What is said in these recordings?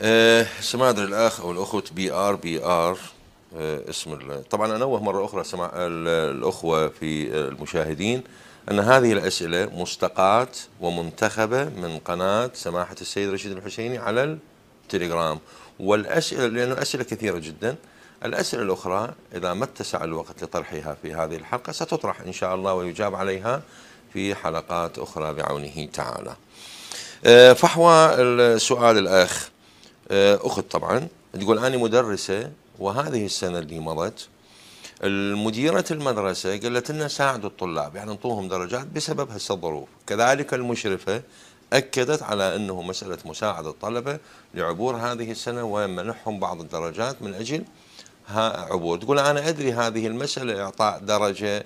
آه، سمادر الاخ او الاخوه آه، بي ار بي ار اسم طبعا انوه مره اخرى سمع الاخوه في المشاهدين ان هذه الاسئله مستقاه ومنتخبه من قناه سماحه السيد رشيد الحسيني على التليجرام والاسئله لانه اسئله كثيره جدا الاسئله الاخرى اذا ما اتسع الوقت لطرحها في هذه الحلقه ستطرح ان شاء الله ويجاب عليها في حلقات اخرى بعونه تعالى. آه، فحوى السؤال الاخ آه، اخت طبعا تقول انا مدرسه وهذه السنه اللي مضت المديرة المدرسة قالت لنا ساعدوا الطلاب يعني انطوهم درجات بسبب هسه الظروف كذلك المشرفة أكدت على أنه مسألة مساعدة الطلبة لعبور هذه السنة ومنحهم بعض الدرجات من أجل عبور تقول أنا أدري هذه المسألة إعطاء درجة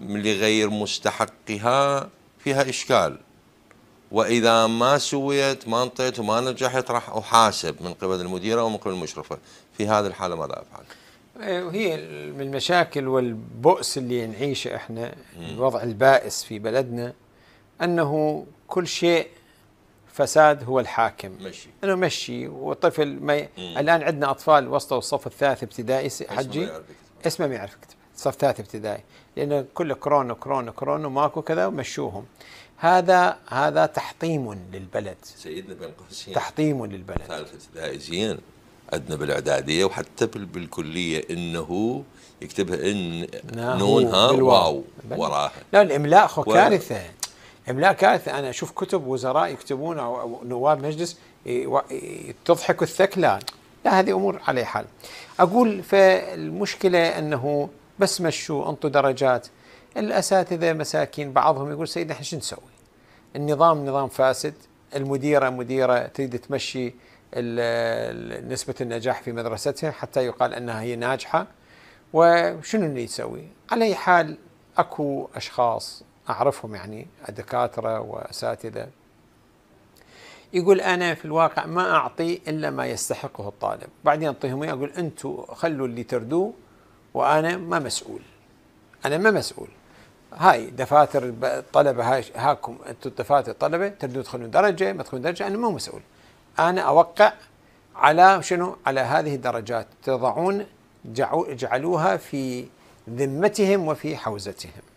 لغير مستحقها فيها إشكال واذا ما سويت ما انطيت وما نجحت راح احاسب من قبل المديره ومن قبل المشرفه في هذه الحاله ماذا افعل؟ وهي من المشاكل والبؤس اللي نعيشه احنا الوضع البائس في بلدنا انه كل شيء فساد هو الحاكم مشي انه مشي وطفل ما ي... الان عندنا اطفال وصلوا الصف الثالث ابتدائي حجي اسمه ما يعرف يكتب صف ثالث ابتدائي لانه كله كورونا كورونا كورونا وماكو كذا ومشوهم هذا هذا تحطيم للبلد سيدنا بن قاسم تحطيم للبلد ثالث الفائزين عندنا بالاعداديه وحتى بالكليه انه يكتبها ان نونها واو وراها لا الاملاء اخو كارثه املاء كارثه انا اشوف كتب وزراء يكتبون او نواب مجلس تضحك الثكلى لا هذه امور عليه حال اقول فالمشكله انه بس مشوا انطوا درجات الاساتذه مساكين بعضهم يقول سيدنا احنا شو نسوي؟ النظام نظام فاسد، المديره مديره تريد تمشي نسبه النجاح في مدرستها حتى يقال انها هي ناجحه وشنو اللي يسوي؟ على اي حال اكو اشخاص اعرفهم يعني دكاتره واساتذه يقول انا في الواقع ما اعطي الا ما يستحقه الطالب، بعدين اعطيهم اياه اقول انتم خلوا اللي تردوه وانا ما مسؤول. انا ما مسؤول هاي دفاتر الطلبه هاي هاكم انتم دفاتر الطلبه تريدون تدخلون درجه ما تدخلون درجه انا مو مسؤول انا اوقع على شنو على هذه الدرجات تضعون جعلوها في ذمتهم وفي حوزتهم